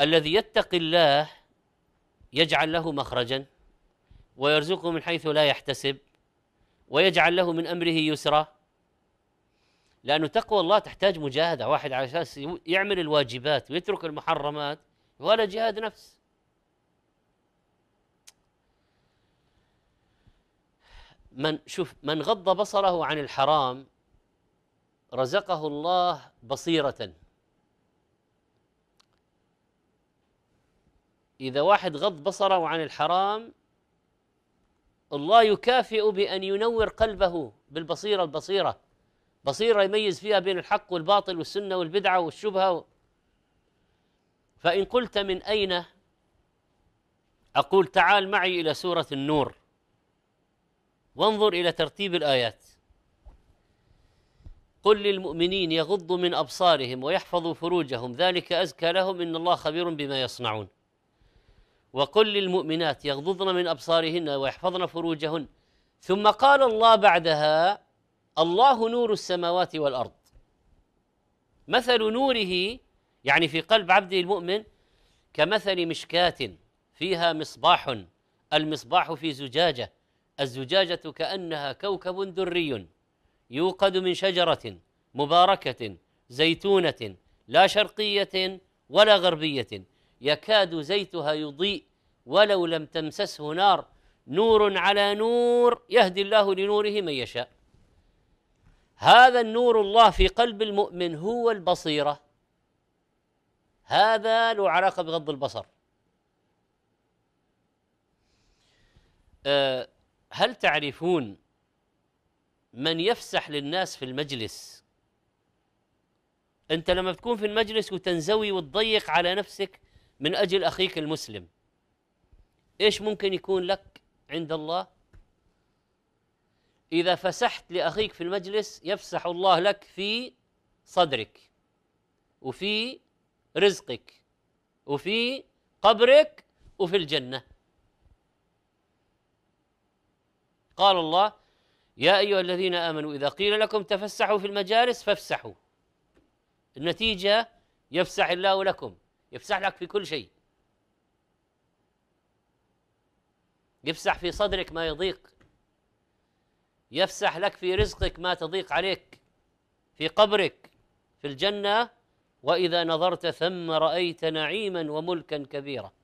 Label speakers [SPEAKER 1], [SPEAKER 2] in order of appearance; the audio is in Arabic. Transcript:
[SPEAKER 1] الذي يتقي الله يجعل له مخرجا ويرزقه من حيث لا يحتسب ويجعل له من امره يسرا لانه تقوى الله تحتاج مجاهده واحد على اساس يعمل الواجبات ويترك المحرمات ولا جهاد نفس من شوف من غض بصره عن الحرام رزقه الله بصيره إذا واحد غض بصره عن الحرام الله يكافئ بأن ينور قلبه بالبصيرة البصيرة بصيرة يميز فيها بين الحق والباطل والسنة والبدعة والشبهة فإن قلت من أين أقول تعال معي إلى سورة النور وانظر إلى ترتيب الآيات قل للمؤمنين يغضوا من أبصارهم ويحفظوا فروجهم ذلك أزكى لهم إن الله خبير بما يصنعون وقل للمؤمنات يغضضن من ابصارهن ويحفظن فروجهن ثم قال الله بعدها الله نور السماوات والارض مثل نوره يعني في قلب عبده المؤمن كمثل مشكاه فيها مصباح المصباح في زجاجه الزجاجه كانها كوكب دري يوقد من شجره مباركه زيتونه لا شرقيه ولا غربيه يكاد زيتها يضيء ولو لم تمسسه نار نور على نور يهدي الله لنوره من يشاء هذا النور الله في قلب المؤمن هو البصيرة هذا له علاقة بغض البصر أه هل تعرفون من يفسح للناس في المجلس انت لما بتكون في المجلس وتنزوي وتضيق على نفسك من اجل اخيك المسلم ايش ممكن يكون لك عند الله اذا فسحت لاخيك في المجلس يفسح الله لك في صدرك وفي رزقك وفي قبرك وفي الجنه قال الله يا ايها الذين امنوا اذا قيل لكم تفسحوا في المجالس فافسحوا النتيجه يفسح الله لكم يفسح لك في كل شيء يفسح في صدرك ما يضيق يفسح لك في رزقك ما تضيق عليك في قبرك في الجنه واذا نظرت ثم رايت نعيما وملكا كبيرا